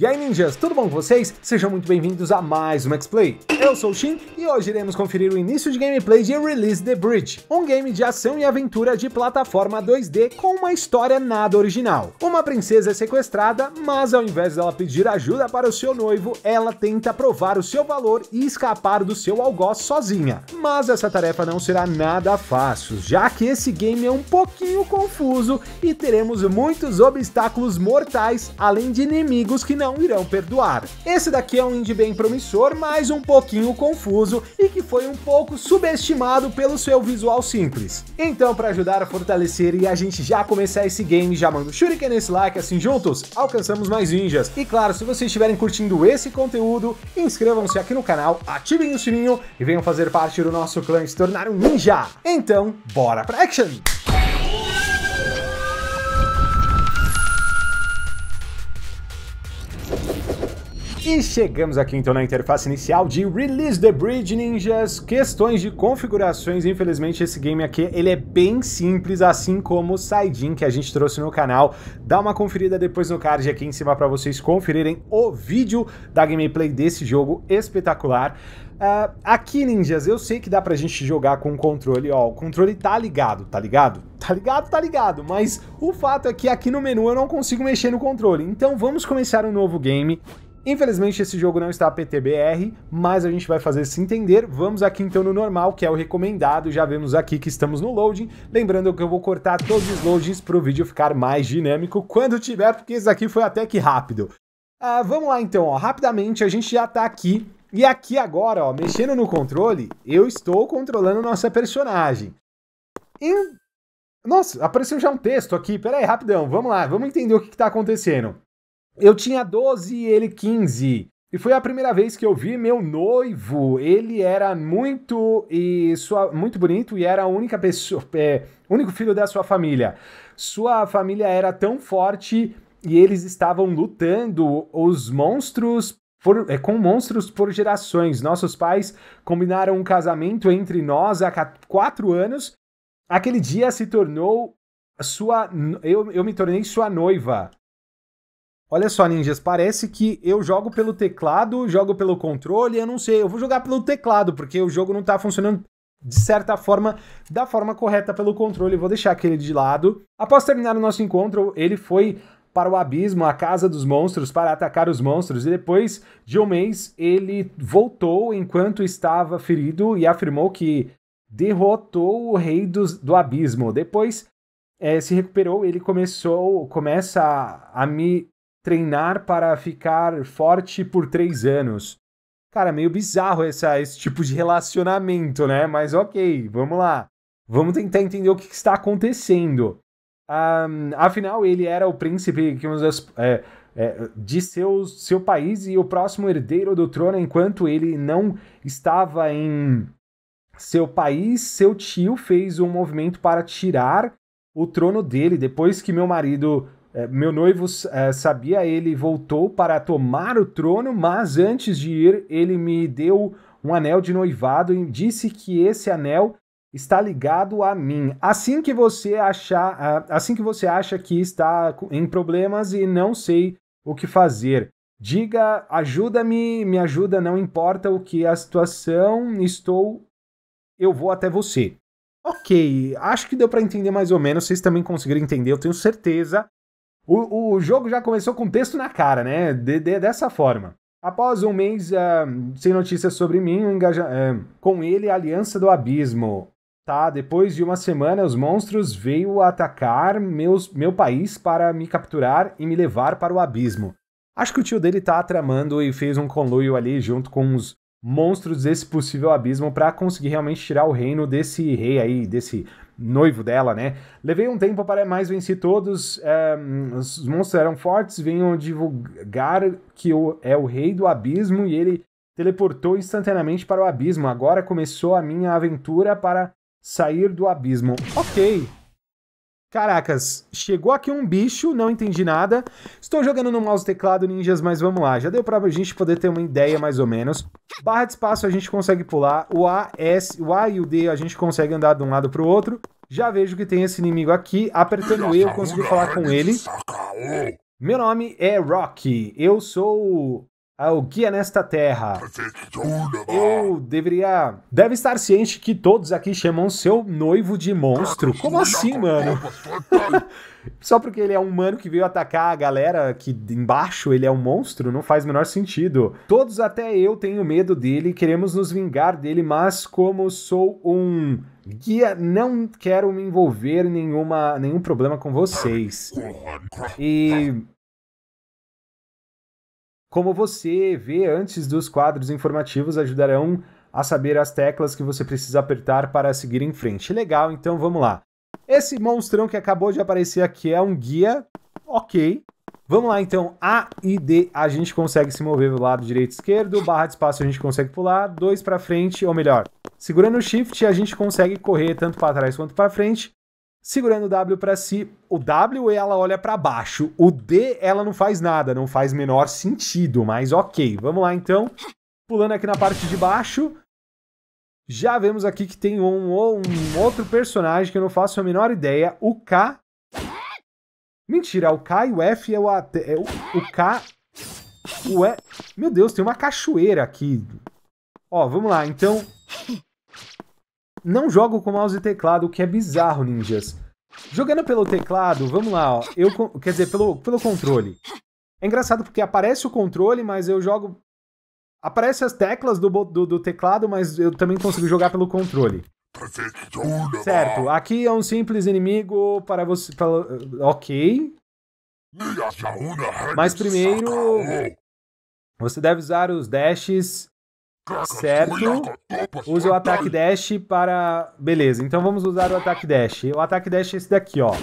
E aí ninjas, tudo bom com vocês? Sejam muito bem-vindos a mais um X-Play. Eu sou o Shin e hoje iremos conferir o início de gameplay de Release the Bridge, um game de ação e aventura de plataforma 2D com uma história nada original. Uma princesa é sequestrada, mas ao invés dela pedir ajuda para o seu noivo, ela tenta provar o seu valor e escapar do seu algoz sozinha. Mas essa tarefa não será nada fácil, já que esse game é um pouquinho confuso e teremos muitos obstáculos mortais, além de inimigos que não não irão perdoar. Esse daqui é um indie bem promissor, mas um pouquinho confuso e que foi um pouco subestimado pelo seu visual simples. Então, para ajudar a fortalecer e a gente já começar esse game, já manda o shuriken nesse like, assim juntos alcançamos mais ninjas. E claro, se vocês estiverem curtindo esse conteúdo, inscrevam-se aqui no canal, ativem o sininho e venham fazer parte do nosso clã e se tornar um ninja. Então, bora pra action! E chegamos aqui então na interface inicial de Release the Bridge Ninjas, questões de configurações, infelizmente esse game aqui ele é bem simples, assim como o Saidin que a gente trouxe no canal, dá uma conferida depois no card aqui em cima para vocês conferirem o vídeo da gameplay desse jogo espetacular. Uh, aqui, ninjas, eu sei que dá pra gente jogar com o controle, ó, o controle tá ligado, tá ligado? Tá ligado, tá ligado, mas o fato é que aqui no menu eu não consigo mexer no controle, então vamos começar um novo game Infelizmente esse jogo não está PTBR, mas a gente vai fazer se entender. Vamos aqui então no normal, que é o recomendado. Já vemos aqui que estamos no loading. Lembrando que eu vou cortar todos os loadings para o vídeo ficar mais dinâmico quando tiver, porque isso aqui foi até que rápido. Ah, vamos lá então, ó. rapidamente a gente já está aqui. E aqui agora, ó, mexendo no controle, eu estou controlando nossa personagem. E... Nossa, apareceu já um texto aqui. Pera aí, rapidão. Vamos lá, vamos entender o que está acontecendo. Eu tinha 12 e ele 15. E foi a primeira vez que eu vi meu noivo. Ele era muito e sua, muito bonito e era a única pessoa, é, único filho da sua família. Sua família era tão forte e eles estavam lutando os monstros por, é, com monstros por gerações. Nossos pais combinaram um casamento entre nós há quatro anos. Aquele dia se tornou sua, eu, eu me tornei sua noiva. Olha só, ninjas, parece que eu jogo pelo teclado, jogo pelo controle, eu não sei, eu vou jogar pelo teclado, porque o jogo não tá funcionando de certa forma, da forma correta pelo controle, vou deixar aquele de lado. Após terminar o nosso encontro, ele foi para o abismo, a casa dos monstros, para atacar os monstros, e depois de um mês ele voltou enquanto estava ferido e afirmou que derrotou o rei dos, do abismo. Depois é, se recuperou, ele começou, começa a, a me treinar para ficar forte por três anos. Cara, meio bizarro essa, esse tipo de relacionamento, né? Mas ok, vamos lá. Vamos tentar entender o que, está acontecendo. Um, afinal, ele era o príncipe que um dos, é, é, de seus, seu país e o próximo herdeiro do trono, enquanto ele não estava em seu país, seu tio fez um movimento para tirar o trono dele depois que meu marido é, meu noivo é, sabia, ele voltou para tomar o trono, mas antes de ir, ele me deu um anel de noivado e disse que esse anel está ligado a mim. Assim que você achar, assim que você acha que está em problemas e não sei o que fazer, diga: ajuda-me, me ajuda, não importa o que a situação, estou, eu vou até você. Ok, acho que deu para entender mais ou menos. Vocês também conseguiram entender, eu tenho certeza. O, o jogo já começou com texto na cara, né? De, de, dessa forma. Após um mês uh, sem notícias sobre mim, um engaja... uh, com ele a Aliança do Abismo. Tá, depois de uma semana, os monstros veio atacar meus, meu país para me capturar e me levar para o abismo. Acho que o tio dele tá tramando e fez um conluio ali junto com os monstros desse possível abismo para conseguir realmente tirar o reino desse rei aí, desse noivo dela, né? Levei um tempo para mais vencer todos. Um, eh, os monstros eram fortes, venham divulgar que o, é o rei do abismo e ele teleportou instantaneamente para o abismo. Agora começou a minha aventura para sair do abismo. Ok. Caracas, chegou aqui um bicho, não entendi nada. Estou jogando no mouse teclado ninjas, mas vamos lá. Já deu pra gente poder ter uma ideia mais ou menos. Barra de espaço a gente consegue pular. O A, S, o A e o D a gente consegue andar de um lado pro outro. Já vejo que tem esse inimigo aqui. Apertando E eu consigo falar com ele. Meu nome é Rocky. Eu sou o guia nesta terra. Eu deveria. Deve estar ciente que todos aqui chamam seu noivo de monstro. Como assim, mano? Só porque ele é um humano que veio atacar a galera que embaixo ele é um monstro, não faz o menor sentido. Todos, até eu, tenho medo dele, queremos nos vingar dele, mas como sou um guia, não quero me envolver em nenhuma, nenhum problema com vocês. E como você vê antes dos quadros informativos ajudarão a saber as teclas que você precisa apertar para seguir em frente. Legal, então vamos lá. Esse monstrão que acabou de aparecer aqui é um guia, ok. Vamos lá, então, A e D a gente consegue se mover do lado direito e esquerdo, barra de espaço a gente consegue pular, dois para frente, ou melhor, segurando o shift a gente consegue correr tanto para trás quanto para frente, segurando o W para si. O W ela olha para baixo, o D ela não faz nada, não faz menor sentido, mas ok. Vamos lá então. Pulando aqui na parte de baixo. Já vemos aqui que tem um, um outro personagem que eu não faço a menor ideia. O K. Mentira, é o K e o F é o, é o, o K. O E. Meu Deus, tem uma cachoeira aqui. Ó, vamos lá. Então, não jogo com mouse e teclado, o que é bizarro, ninjas. Jogando pelo teclado, vamos lá, ó, eu, quer dizer, pelo, pelo controle. É engraçado porque aparece o controle, mas eu jogo... Aparece as teclas do, do, do teclado, mas eu também consigo jogar pelo controle. Certo, aqui é um simples inimigo para você... Para, eh, ok. Mas primeiro... Você deve usar os dashes Certo? Use o ataque dash para. Beleza, então vamos usar o ataque dash. O ataque dash é esse daqui, ó.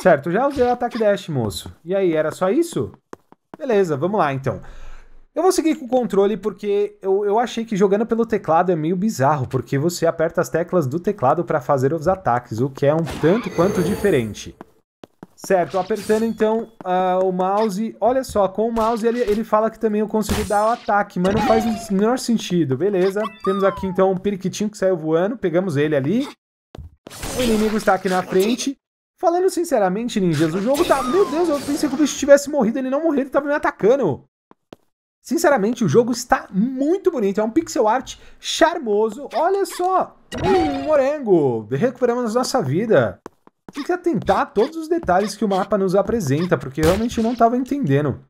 Certo, já usei o ataque dash, moço. E aí, era só isso? Beleza, vamos lá então. Eu vou seguir com o controle porque eu, eu achei que jogando pelo teclado é meio bizarro, porque você aperta as teclas do teclado para fazer os ataques, o que é um tanto quanto diferente. Certo, apertando então uh, o mouse. Olha só, com o mouse ele, ele fala que também eu consigo dar o ataque, mas não faz o menor sentido. Beleza, temos aqui então um periquitinho que saiu voando, pegamos ele ali. O inimigo está aqui na frente. Falando sinceramente, ninjas, o jogo tá... Meu Deus, eu pensei que o bicho tivesse morrido, ele não morreu, ele estava me atacando. Sinceramente, o jogo está muito bonito, é um pixel art charmoso. Olha só, um morango, recuperamos nossa vida tem que atentar a todos os detalhes que o mapa nos apresenta, porque eu realmente não estava entendendo.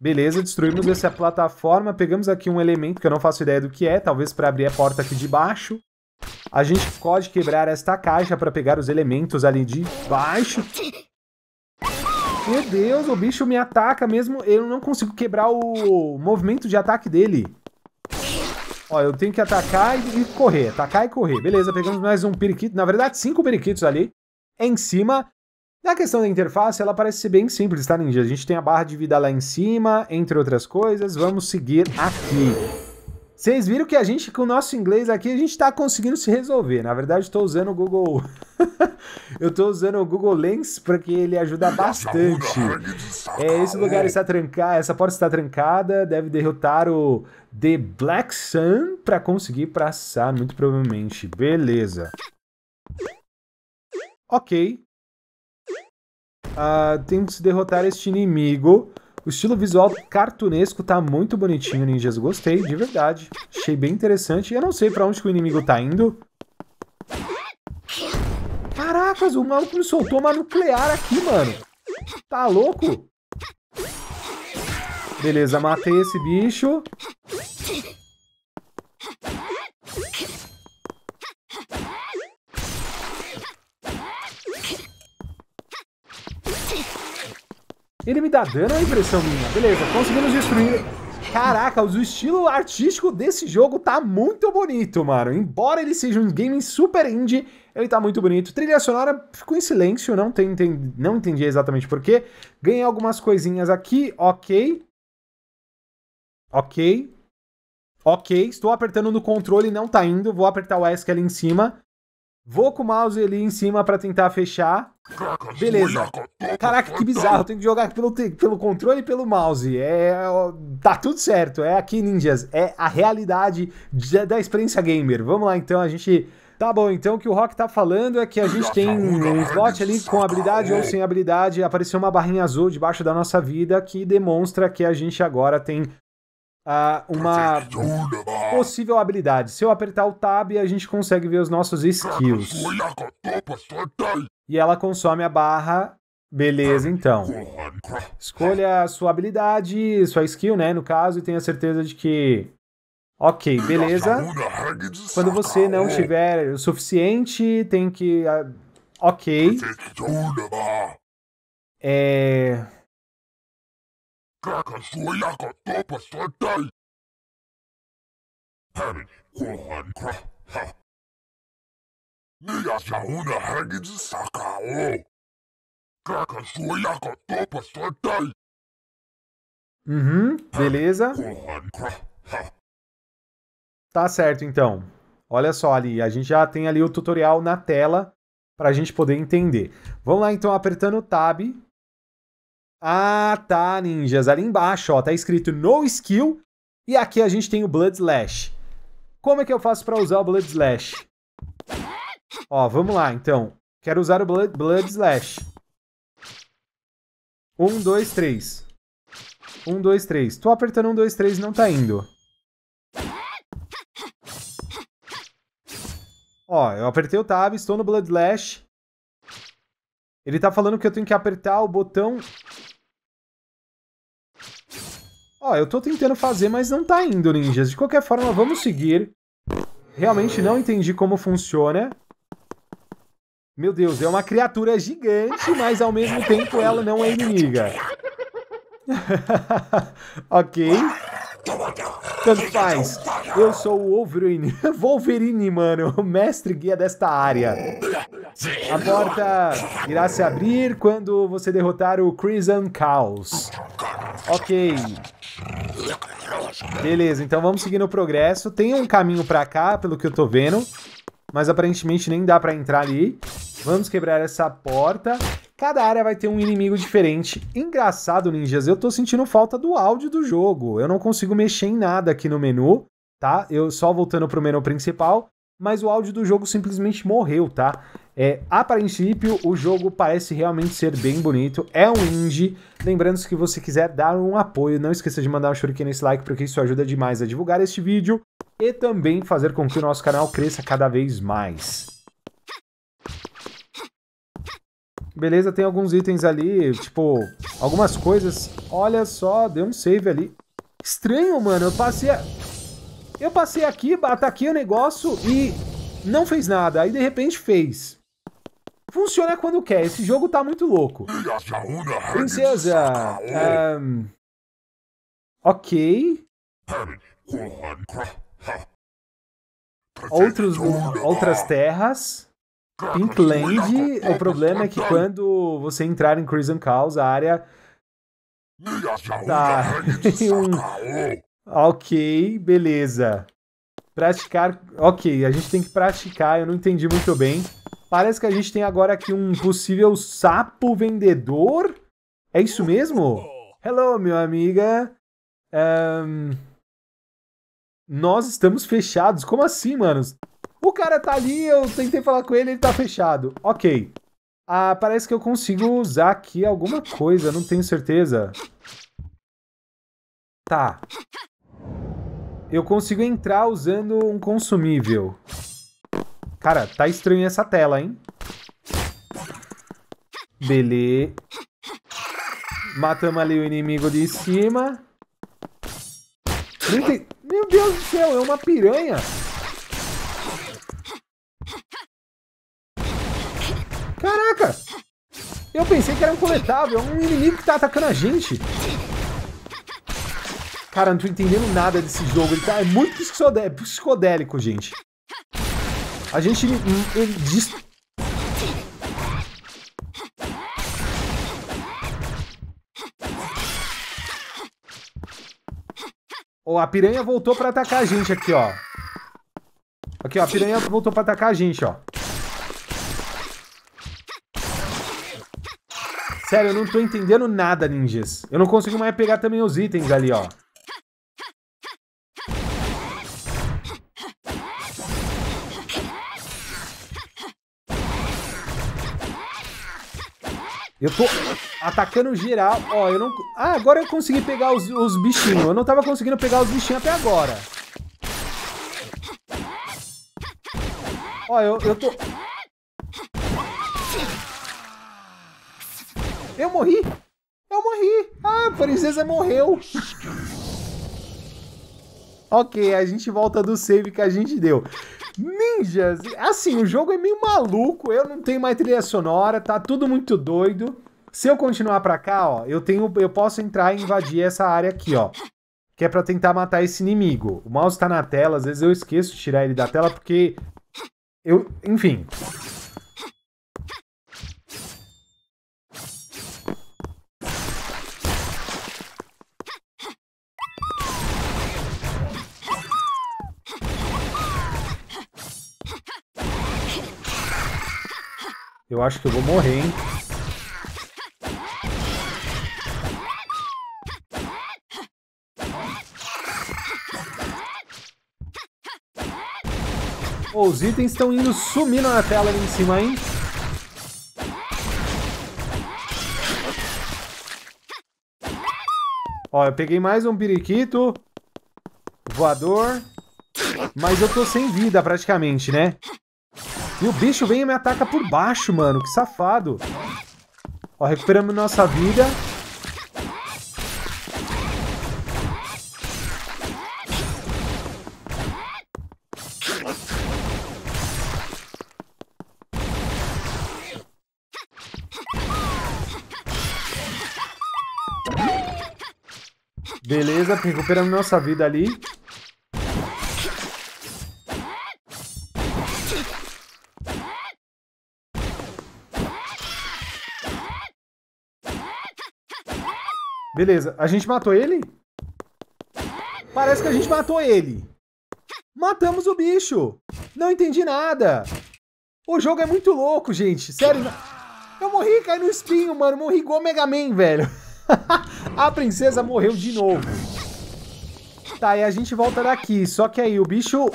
Beleza, destruímos essa plataforma, pegamos aqui um elemento que eu não faço ideia do que é, talvez para abrir a porta aqui de baixo. A gente pode quebrar esta caixa para pegar os elementos ali de baixo. Meu Deus, o bicho me ataca mesmo, eu não consigo quebrar o movimento de ataque dele. Ó, eu tenho que atacar e correr. Atacar e correr. Beleza, pegamos mais um periquito. Na verdade, cinco periquitos ali em cima. Na questão da interface, ela parece ser bem simples, tá, Ninja? A gente tem a barra de vida lá em cima, entre outras coisas. Vamos seguir aqui. Vocês viram que a gente, com o nosso inglês aqui, a gente está conseguindo se resolver. Na verdade, estou usando o Google. eu estou usando o Google Lens porque ele ajuda bastante. É, esse lugar está trancado, essa porta está trancada, deve derrotar o The Black Sun para conseguir passar, muito provavelmente. Beleza. Ok. Uh, tem que se derrotar este inimigo. O estilo visual cartunesco tá muito bonitinho, ninjas. Gostei, de verdade. Achei bem interessante. Eu não sei pra onde que o inimigo tá indo. Caracas, o maluco me soltou uma nuclear aqui, mano. Tá louco? Beleza, matei esse bicho. Ele me dá dano, é a impressão minha. Beleza, conseguimos destruir. Caraca, o estilo artístico desse jogo tá muito bonito, mano. Embora ele seja um game super indie, ele tá muito bonito. Trilha sonora ficou em silêncio, não, tem, tem, não entendi exatamente porquê. Ganhei algumas coisinhas aqui, ok. Ok. Ok, estou apertando no controle e não tá indo. Vou apertar o ESC ali em cima. Vou com o mouse ali em cima para tentar fechar. Beleza. Caraca, que bizarro. Tenho que jogar pelo, pelo controle e pelo mouse. É, tá tudo certo. É aqui, ninjas. É a realidade de, da experiência gamer. Vamos lá, então. A gente... Tá bom, então o que o Rock tá falando é que a gente tem um slot ali com habilidade ou sem habilidade. Apareceu uma barrinha azul debaixo da nossa vida que demonstra que a gente agora tem uh, uma possível habilidade. Se eu apertar o tab, a gente consegue ver os nossos skills. E ela consome a barra. Beleza, então. Escolha a sua habilidade, sua skill, né, no caso, e tenha certeza de que Ok, beleza. Quando você não tiver o suficiente, tem que. Ah, ok. É. Sakao. Uhum, beleza. Tá certo então. Olha só ali, a gente já tem ali o tutorial na tela para a gente poder entender. Vamos lá então, apertando o Tab. Ah, tá, ninjas. Ali embaixo, ó, tá escrito No Skill. E aqui a gente tem o Blood Slash. Como é que eu faço para usar o Blood Slash? Ó, vamos lá, então. Quero usar o Blood, Blood Slash. Um, dois, três. Um, dois, três. Tô apertando um, dois, três e não tá indo. Ó, eu apertei o tab, estou no Blood Slash. Ele tá falando que eu tenho que apertar o botão Ó, eu tô tentando fazer, mas não tá indo, ninjas. De qualquer forma, vamos seguir. Realmente não entendi como funciona. Meu Deus, é uma criatura gigante, mas ao mesmo tempo ela não é inimiga. ok. Tanto faz. Eu sou o Wolverine. Wolverine, mano. O mestre guia desta área. A porta irá se abrir quando você derrotar o Crimson Chaos. Ok. Beleza, então vamos seguir no progresso. Tem um caminho pra cá, pelo que eu tô vendo. Mas aparentemente nem dá pra entrar ali. Vamos quebrar essa porta. Cada área vai ter um inimigo diferente. Engraçado, ninjas, eu tô sentindo falta do áudio do jogo. Eu não consigo mexer em nada aqui no menu, tá? Eu só voltando pro menu principal, mas o áudio do jogo simplesmente morreu, tá? É, a princípio, o jogo parece realmente ser bem bonito. É um indie. Lembrando, que se você quiser dar um apoio, não esqueça de mandar um shuriken nesse like, porque isso ajuda demais a divulgar este vídeo e também fazer com que o nosso canal cresça cada vez mais. Beleza, tem alguns itens ali, tipo, algumas coisas. Olha só, deu um save ali. Estranho, mano, eu passei... A... Eu passei aqui, ataquei o negócio e não fez nada. Aí, de repente, fez funciona quando quer. Esse jogo tá muito louco. Princesa. Um, ah, ah, ok. Outros, outras terras. Pinkland. O problema é que quando você entrar em Crimson Chaos, a área. Tá. tá. um... Ok, beleza. Praticar. Ok, a gente tem que praticar. Eu não entendi muito bem. Parece que a gente tem agora aqui um possível sapo vendedor. É isso mesmo? Hello, meu amiga. Um... Nós estamos fechados. Como assim, manos? O cara tá ali, eu tentei falar com ele, ele tá fechado. Ok. Ah, parece que eu consigo usar aqui alguma coisa, não tenho certeza. Tá. Eu consigo entrar usando um consumível. Cara, tá estranha essa tela, hein? Beleza. Matamos ali o inimigo de cima. Meu Deus do céu, é uma piranha. Caraca! Eu pensei que era um coletável, é um inimigo que tá atacando a gente. Cara, não tô entendendo nada desse jogo. Ele tá é muito psicodélico, gente. A gente hum, ele diz... Oh, a piranha voltou pra atacar a gente aqui, ó. Aqui, ó. A piranha voltou pra atacar a gente, ó. Sério, eu não tô entendendo nada, ninjas. Eu não consigo mais pegar também os itens ali, ó. Eu tô atacando geral. Ó, eu não... Ah, agora eu consegui pegar os, os bichinhos. Eu não tava conseguindo pegar os bichinhos até agora. Ó, eu, eu tô... Eu morri? Eu morri! Ah, a princesa morreu! Ok, a gente volta do save que a gente deu. Ninjas, assim, o jogo é meio maluco, eu não tenho mais trilha sonora, tá tudo muito doido. Se eu continuar pra cá, ó, eu tenho, eu posso entrar e invadir essa área aqui, ó. Que é pra tentar matar esse inimigo. O mouse tá na tela, às vezes eu esqueço de tirar ele da tela porque... Eu, enfim, Eu acho que eu vou morrer, hein? Oh, os itens estão indo sumindo na tela ali em cima, hein? Ó, eu peguei mais um periquito. Voador. Mas eu tô sem vida praticamente, né? E o bicho vem e me ataca por baixo, mano. Que safado. Ó, recuperamos nossa vida. Beleza, recuperamos nossa vida ali. Beleza, a gente matou ele? Parece que a gente matou ele. Matamos o bicho. Não entendi nada. O jogo é muito louco, gente. Sério. Eu morri, caí no espinho, mano. Morri igual Mega Man, velho. a princesa morreu de novo. Tá, e a gente volta daqui. Só que aí o bicho...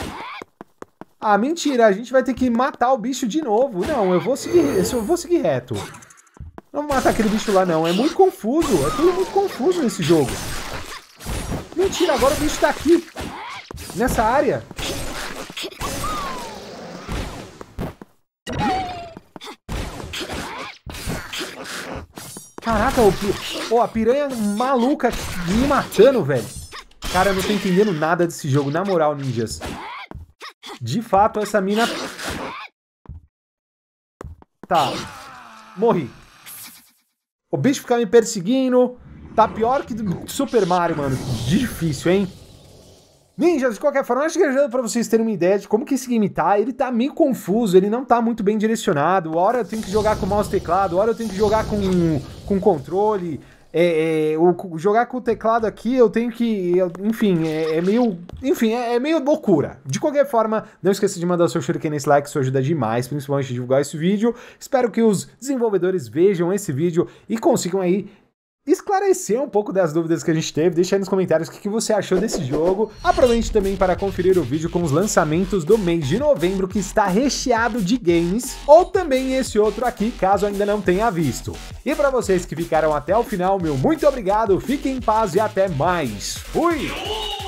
Ah, mentira. A gente vai ter que matar o bicho de novo. Não, eu vou seguir, eu vou seguir reto vou matar aquele bicho lá não. É muito confuso. É tudo muito confuso nesse jogo. Mentira, agora o bicho tá aqui. Nessa área. Caraca, o oh, a piranha maluca me matando, velho. Cara, eu não tô entendendo nada desse jogo, na moral, ninjas. De fato, essa mina... Tá. Morri. O bicho fica me perseguindo. Tá pior que do Super Mario, mano. Difícil, hein? Ninjas, de qualquer forma, acho que ajudando pra vocês terem uma ideia de como que esse game tá. Ele tá meio confuso, ele não tá muito bem direcionado. Hora eu tenho que jogar com mouse e teclado, hora eu tenho que jogar com, com controle é, é, o, jogar com o teclado aqui, eu tenho que. Eu, enfim, é, é, meio. Enfim, é, é meio loucura. De qualquer forma, não esqueça de mandar seu shuriken nesse like, isso ajuda demais, principalmente divulgar esse vídeo. Espero que os desenvolvedores vejam esse vídeo e consigam aí esclarecer um pouco das dúvidas que a gente teve. Deixa aí nos comentários o que você achou desse jogo. Aproveite também para conferir o vídeo com os lançamentos do mês de novembro, que está recheado de games, ou também esse outro aqui, caso ainda não tenha visto. E para vocês que ficaram até o final, meu muito obrigado, fiquem em paz e até mais. Fui!